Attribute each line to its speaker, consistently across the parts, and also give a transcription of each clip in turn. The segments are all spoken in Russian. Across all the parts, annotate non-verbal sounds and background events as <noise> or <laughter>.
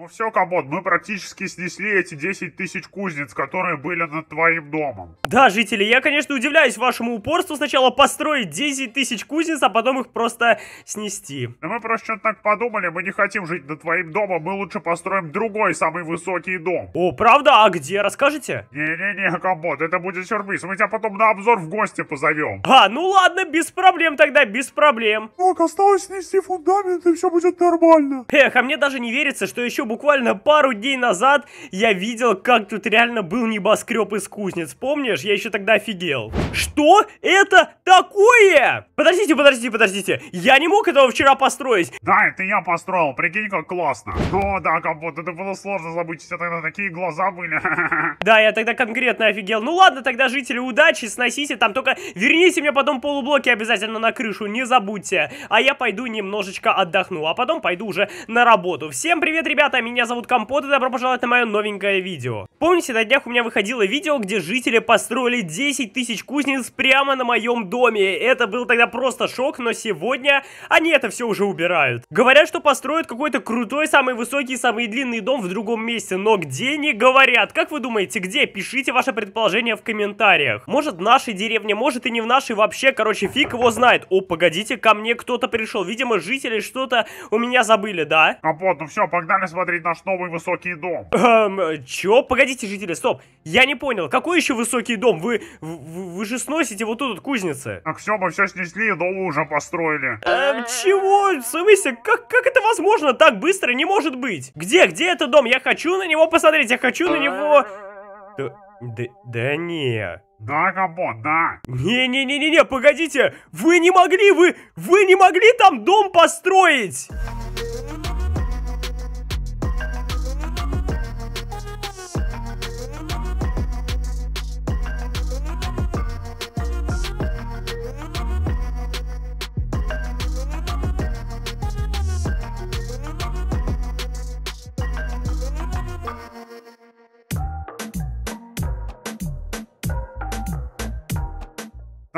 Speaker 1: Ну все, Капот, мы практически снесли эти 10 тысяч кузнец, которые были над твоим домом. Да, жители, я, конечно, удивляюсь вашему упорству сначала построить 10 тысяч кузнец, а потом
Speaker 2: их просто снести. Да мы просто что-то так подумали, мы не хотим жить над твоим домом, мы лучше построим другой самый высокий дом. О, правда? А где? Расскажите. Не-не-не, Капот, это будет сюрприз, мы тебя потом на обзор в гости позовем. А, ну ладно, без проблем тогда, без
Speaker 1: проблем. Так, осталось снести фундамент, и все будет нормально. Эх, а мне даже не верится, что еще буквально пару дней назад я видел, как тут реально был небоскреб из кузнец. Помнишь? Я еще тогда офигел. Что это такое? Подождите, подождите,
Speaker 2: подождите. Я не мог этого вчера построить. Да, это я построил. Прикинь, как классно. О, да, как это было сложно забыть. Все тогда такие глаза были. <laughs>
Speaker 1: Да, я тогда конкретно офигел. Ну ладно, тогда жители, удачи, сносите. Там только верните мне потом полублоки обязательно на крышу, не забудьте. А я пойду немножечко отдохну, а потом пойду уже на работу. Всем привет, ребята! меня зовут Компот и добро пожаловать на мое новенькое видео. Помните, на днях у меня выходило видео, где жители построили 10 тысяч кузнец прямо на моем доме. Это был тогда просто шок, но сегодня они это все уже убирают. Говорят, что построят какой-то крутой, самый высокий, самый длинный дом в другом месте, но где не говорят. Как вы думаете, где? Пишите ваше предположение в комментариях. Может в нашей деревне, может и не в нашей вообще, короче, фиг его знает. О, погодите, ко мне кто-то пришел. Видимо, жители что-то у меня забыли, да? Компот, ну все, погнали смотреть посмотреть
Speaker 2: наш новый высокий дом.
Speaker 1: Эм, чё? Погодите, жители, стоп. Я не понял, какой еще высокий дом? Вы, вы, вы же сносите вот тут кузницы. Так все, мы все снесли и дом уже построили. Эм, чего? В смысле, как, как это возможно так быстро? Не может быть. Где, где этот дом? Я хочу на него посмотреть, я хочу на него... Да, да, да не...
Speaker 2: Да, Габон, да.
Speaker 1: Не-не-не-не-не, погодите! Вы не могли, вы... Вы не могли там дом построить!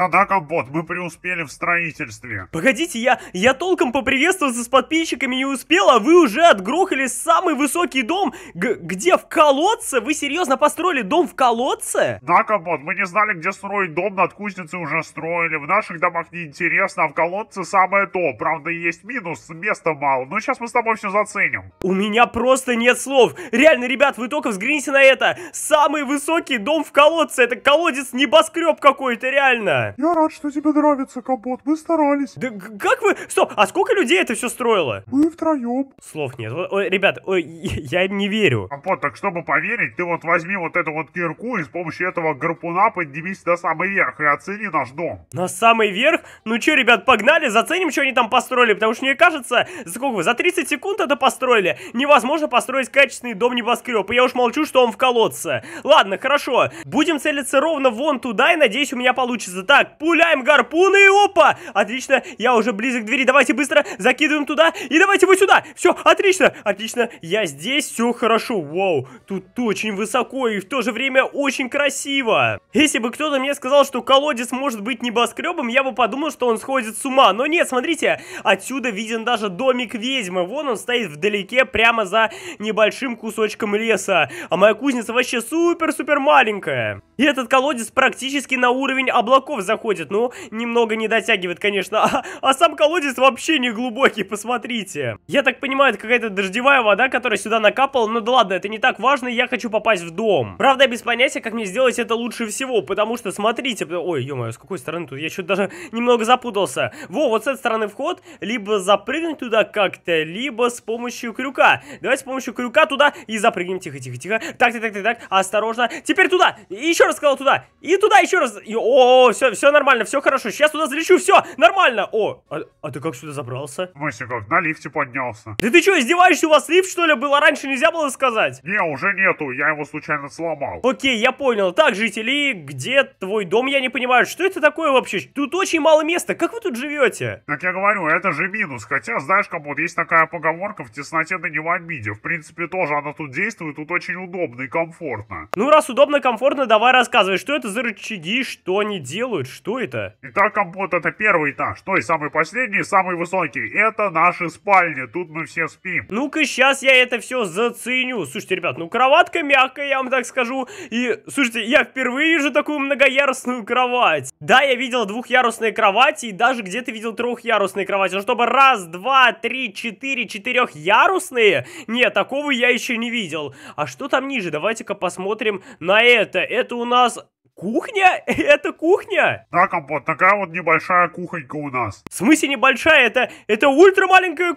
Speaker 2: Да-да, Компот, мы преуспели в строительстве.
Speaker 1: Погодите, я, я толком поприветствоваться с подписчиками не успел, а вы уже отгрохали самый
Speaker 2: высокий дом, где в колодце? Вы серьезно построили дом в колодце? Да, Компот, мы не знали, где строить дом, над кузницей уже строили. В наших домах неинтересно, а в колодце самое то. Правда, есть минус, места мало, но сейчас мы с тобой все заценим.
Speaker 1: У меня просто нет слов. Реально, ребят, вы только взгляните на это. Самый высокий дом в колодце. Это колодец небоскреб какой-то, реально.
Speaker 2: Я рад, что тебе нравится компот, мы старались. Да как вы?
Speaker 1: Стоп, а сколько людей это все строило?
Speaker 2: Мы втроем.
Speaker 1: Слов нет. Ой, ребят, ой, я
Speaker 2: не верю. Компот, так чтобы поверить, ты вот возьми вот эту вот кирку и с помощью этого гарпуна поднимись на самый верх и оцени наш дом. На самый верх? Ну что, ребят, погнали,
Speaker 1: заценим, что они там построили, потому что мне кажется, сколько вы, за 30 секунд это построили? Невозможно построить качественный дом небоскреб, и я уж молчу, что он в колодце. Ладно, хорошо, будем целиться ровно вон туда, и надеюсь, у меня получится. Так, так, пуляем гарпуны и опа! Отлично, я уже близок к двери. Давайте быстро закидываем туда и давайте вот сюда. Все, отлично, отлично. Я здесь, все хорошо. Вау, тут очень высоко и в то же время очень красиво. Если бы кто-то мне сказал, что колодец может быть небоскребом, я бы подумал, что он сходит с ума. Но нет, смотрите, отсюда виден даже домик ведьмы. Вон он стоит вдалеке, прямо за небольшим кусочком леса. А моя кузница вообще супер-супер маленькая. И этот колодец практически на уровень облаков заходит. Ну, немного не дотягивает, конечно. А, а сам колодец вообще не глубокий, посмотрите. Я так понимаю, это какая-то дождевая вода, которая сюда накапала. Ну да ладно, это не так важно, я хочу попасть в дом. Правда, без понятия, как мне сделать это лучше всего. Потому что, смотрите... Ой, ё-моё, с какой стороны тут? Я что-то даже немного запутался. Во, вот с этой стороны вход. Либо запрыгнуть туда как-то, либо с помощью крюка. Давайте с помощью крюка туда и запрыгнем. Тихо-тихо-тихо. Так-так-так-так, осторожно. Теперь туда. И еще еще раз сказал туда. И туда еще раз. И, о, все, все нормально, все хорошо. Сейчас туда залечу, все, нормально. О,
Speaker 2: а, а ты как сюда забрался? Высиков, на лифте поднялся.
Speaker 1: Да ты что, издеваешься? У вас лифт, что ли, было? Раньше нельзя было сказать? Не, уже нету, я его случайно сломал. Окей, я понял. Так, жители, где твой дом? Я не понимаю, что это такое вообще? Тут очень мало места, как вы тут живете?
Speaker 2: Так я говорю, это же минус. Хотя, знаешь, как вот есть такая поговорка, в тесноте да не в обиде. В принципе, тоже она тут действует, тут очень удобно и комфортно. Ну, раз удобно и комфортно, давай рассказывай, что это за рычаги, что они делают, что это? Итак, компот, это первый этаж, то есть самый последний, самый высокий. Это наши спальни, тут мы все спим. Ну-ка, сейчас я это все
Speaker 1: заценю. Слушайте, ребят, ну кроватка мягкая, я вам так скажу. И, слушайте, я впервые вижу такую многоярусную кровать. Да, я видел двухъярусные кровати и даже где-то видел трехъярусные кровати. Но чтобы раз, два, три, четыре, четырехъярусные? Нет, такого я еще не видел. А что там ниже? Давайте-ка посмотрим на это. Это у нас Кухня? <laughs> Это кухня?
Speaker 2: Да, Компот, такая вот небольшая кухонька у нас. В смысле
Speaker 1: небольшая? Это, это ультра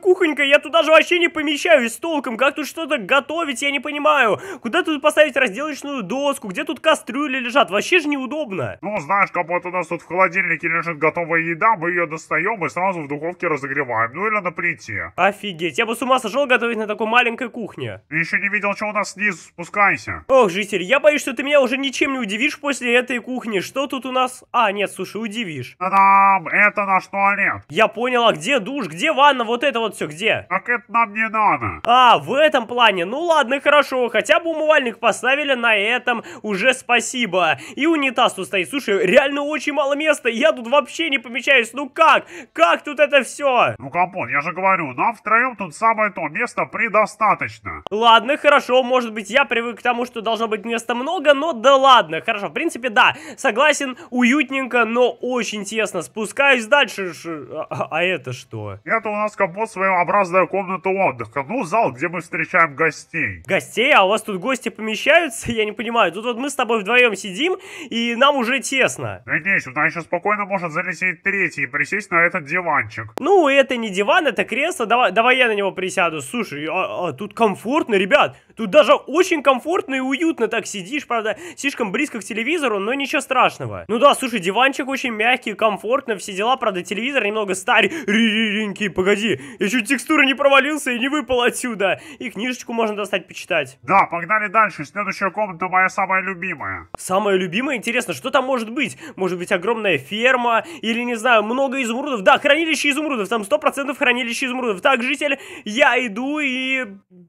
Speaker 1: кухонька, я туда же вообще не помещаюсь толком. Как тут что-то готовить, я не понимаю. Куда тут поставить разделочную доску? Где тут кастрюли лежат? Вообще же
Speaker 2: неудобно. Ну, знаешь, Компот, у нас тут в холодильнике лежит готовая еда, мы ее достаем и сразу в духовке разогреваем. Ну или на плите.
Speaker 1: Офигеть, я бы с ума сошел готовить на такой маленькой кухне. Ты еще не видел, что у нас снизу, спускайся. Ох, житель, я боюсь, что ты меня уже ничем не удивишь после этой кухни. Что тут у нас? А, нет, слушай, удивишь. Та-дам! Это наш туалет. Я понял, а где душ, где ванна, вот это вот все, где? Так это нам не надо. А, в этом плане. Ну ладно, хорошо. Хотя бы умывальник поставили на этом. Уже спасибо. И унитаз тут стоит. Слушай, реально очень мало места. Я тут вообще не помещаюсь. Ну как? Как тут это все? Ну, Капон, я же говорю, нам втроем тут самое то. место предостаточно. Ладно, хорошо. Может быть, я привык к тому, что должно быть места много, но да ладно. Хорошо, в принципе, принципе, да, согласен, уютненько, но очень тесно. Спускаюсь дальше. Ш... А, а это
Speaker 2: что? Это у нас компот своеобразная комната отдыха. Ну, зал, где мы встречаем гостей.
Speaker 1: Гостей? А у вас тут гости помещаются? Я не понимаю. Тут вот мы с тобой вдвоем сидим, и нам уже тесно.
Speaker 2: Да не, сюда еще спокойно может залететь третий и присесть на этот диванчик.
Speaker 1: Ну, это не диван, это кресло. Давай, давай я на него присяду. Слушай, а, а тут комфортно, ребят. Тут даже очень комфортно и уютно так сидишь, правда, слишком близко к телевизору, но ничего страшного. Ну да, слушай, диванчик очень мягкий, комфортно, все дела, правда, телевизор немного старенький, погоди, я чуть текстуры не провалился и не выпал отсюда. И книжечку можно достать, почитать. Да, погнали дальше, следующая комната моя самая любимая. Самая любимая? Интересно, что там может быть? Может быть, огромная ферма или, не знаю, много изумрудов? Да, хранилище изумрудов, там 100% хранилище изумрудов. Так, житель, я иду и...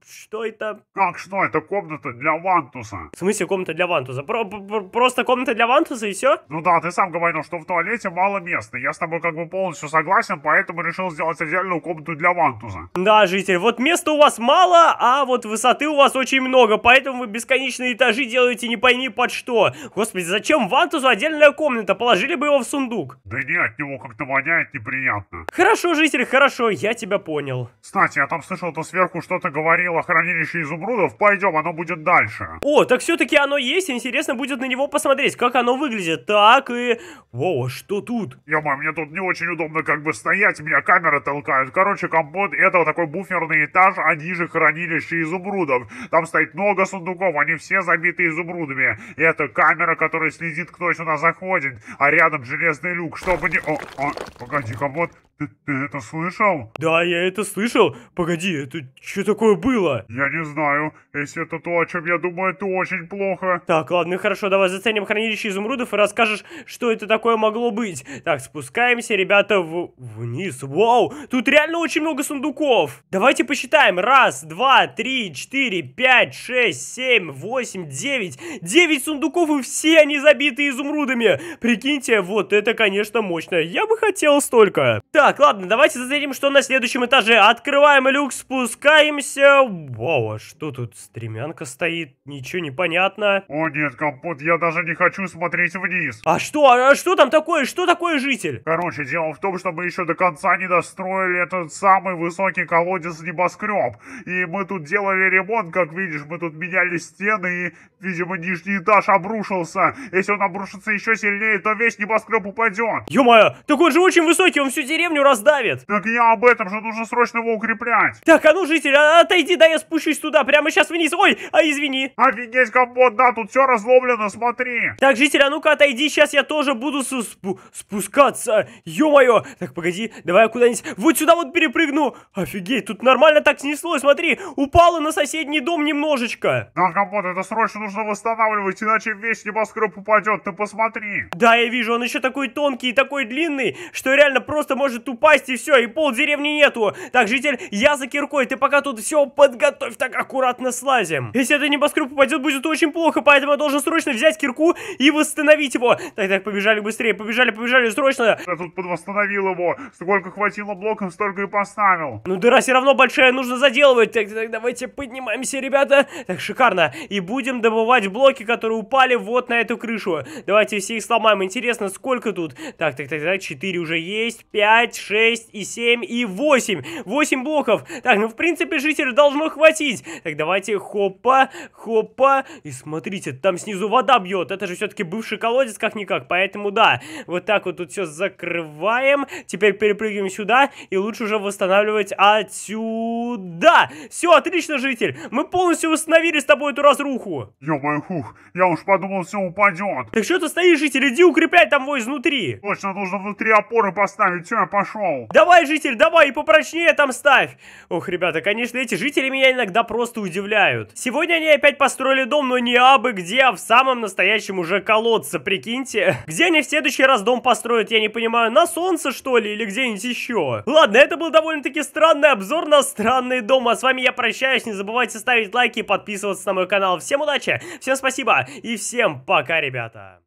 Speaker 1: Что это?
Speaker 2: Как так что, это комната для Вантуса. В смысле комната для Вантуса? Про -про просто комната для Вантуса и все? Ну да, ты сам говорил, что в туалете мало места. Я с тобой как бы полностью согласен, поэтому решил сделать отдельную комнату для Вантуса. Да, житель, вот места у вас мало, а вот высоты
Speaker 1: у вас очень много, поэтому вы бесконечные этажи делаете не пойми под что. Господи, зачем Вантусу отдельная комната? Положили бы его в сундук. Да нет, от него как-то воняет неприятно. Хорошо, житель, хорошо, я тебя понял. Кстати, я там слышал, ты сверху что-то говорил о хранилище изумруда,
Speaker 2: Кирилл, пойдем, оно будет дальше.
Speaker 1: О, так все-таки оно есть, интересно будет на него посмотреть, как оно
Speaker 2: выглядит. Так, и... Воу, а что тут? Ё-моё, мне тут не очень удобно как бы стоять, меня камера толкает. Короче, компот, это вот такой буферный этаж, а ниже хранилище изумрудов. Там стоит много сундуков, они все забиты изумрудами. И это камера, которая следит, кто сюда заходит. А рядом железный люк, чтобы не... О, о, погоди, компот, ты, ты это слышал?
Speaker 1: Да, я это слышал. Погоди, это что такое было?
Speaker 2: Я не знаю.
Speaker 1: Если это то, о чем я думаю, это очень плохо. Так, ладно, ну хорошо, давай заценим хранилище изумрудов и расскажешь, что это такое могло быть. Так, спускаемся, ребята, в... вниз. Вау, тут реально очень много сундуков. Давайте посчитаем. Раз, два, три, четыре, пять, шесть, семь, восемь, девять. Девять сундуков, и все они забиты изумрудами. Прикиньте, вот это, конечно, мощно. Я бы хотел столько. Так, ладно, давайте заценим, что на следующем этаже. Открываем люк, спускаемся. Вау, а что тут? тут стремянка стоит, ничего не понятно. О нет, компот, я даже не хочу смотреть
Speaker 2: вниз. А что, а, а что там такое, что такое житель? Короче, дело в том, что мы еще до конца не достроили этот самый высокий колодец небоскреб. И мы тут делали ремонт, как видишь, мы тут меняли стены и, видимо, нижний этаж обрушился. Если он обрушится еще сильнее, то весь небоскреб упадет.
Speaker 1: Ё-моё, так
Speaker 2: он же очень высокий, он всю деревню
Speaker 1: раздавит. Так я об этом же, нужно срочно его укреплять. Так, а ну, житель, а отойди, да я спущусь туда прямо сейчас сейчас
Speaker 2: вниз. Ой, а извини. Офигеть, компот, да, тут все разломлено, смотри.
Speaker 1: Так, житель, а ну-ка отойди, сейчас я тоже буду спу спускаться. Ё-моё. Так, погоди, давай я куда-нибудь вот сюда вот перепрыгну. Офигеть, тут нормально так снесло, смотри. Упало на соседний дом немножечко. Да, компот, это срочно нужно восстанавливать,
Speaker 2: иначе весь
Speaker 1: небоскреб упадет, ты посмотри. Да, я вижу, он еще такой тонкий и такой длинный, что реально просто может упасть и все, и пол деревни нету. Так, житель, я за киркой, ты пока тут все подготовь так аккуратно обратно слазим. Если этот небоскреб упадет, будет очень плохо, поэтому я должен срочно взять кирку и восстановить его. Так, так, побежали быстрее, побежали, побежали, срочно. Я тут подвосстановил его. Сколько хватило
Speaker 2: блоков, столько и поставил.
Speaker 1: Ну, дыра все равно большая, нужно заделывать. Так, так, давайте поднимаемся, ребята. Так, шикарно. И будем добывать блоки, которые упали вот на эту крышу. Давайте все их сломаем. Интересно, сколько тут? Так, так, так, так, 4 уже есть, 5, 6 и 7 и 8. 8 блоков. Так, ну, в принципе, жителей должно хватить. Так, давай Давайте хопа, хопа. И смотрите, там снизу вода бьет. Это же все-таки бывший колодец как-никак. Поэтому да, вот так вот тут все закрываем. Теперь перепрыгиваем сюда. И лучше уже восстанавливать отсюда. Все, отлично, житель. Мы полностью
Speaker 2: восстановили с тобой эту разруху. Ёбай, хух. Я уж подумал, все упадет.
Speaker 1: Так что ты стоишь, житель? Иди укрепляй там его изнутри.
Speaker 2: Точно, нужно внутри опоры поставить. Все, я пошел.
Speaker 1: Давай, житель, давай и попрочнее там ставь. Ох, ребята, конечно, эти жители меня иногда просто удивляют удивляют. Сегодня они опять построили дом, но не абы где, а в самом настоящем уже колодце, прикиньте. <laughs> Где они в следующий раз дом построят, я не понимаю, на солнце что ли или где-нибудь еще? Ладно, это был довольно-таки странный обзор на странный дом, а с вами я прощаюсь, не забывайте ставить лайки и подписываться на мой канал. Всем удачи, всем спасибо и всем пока, ребята.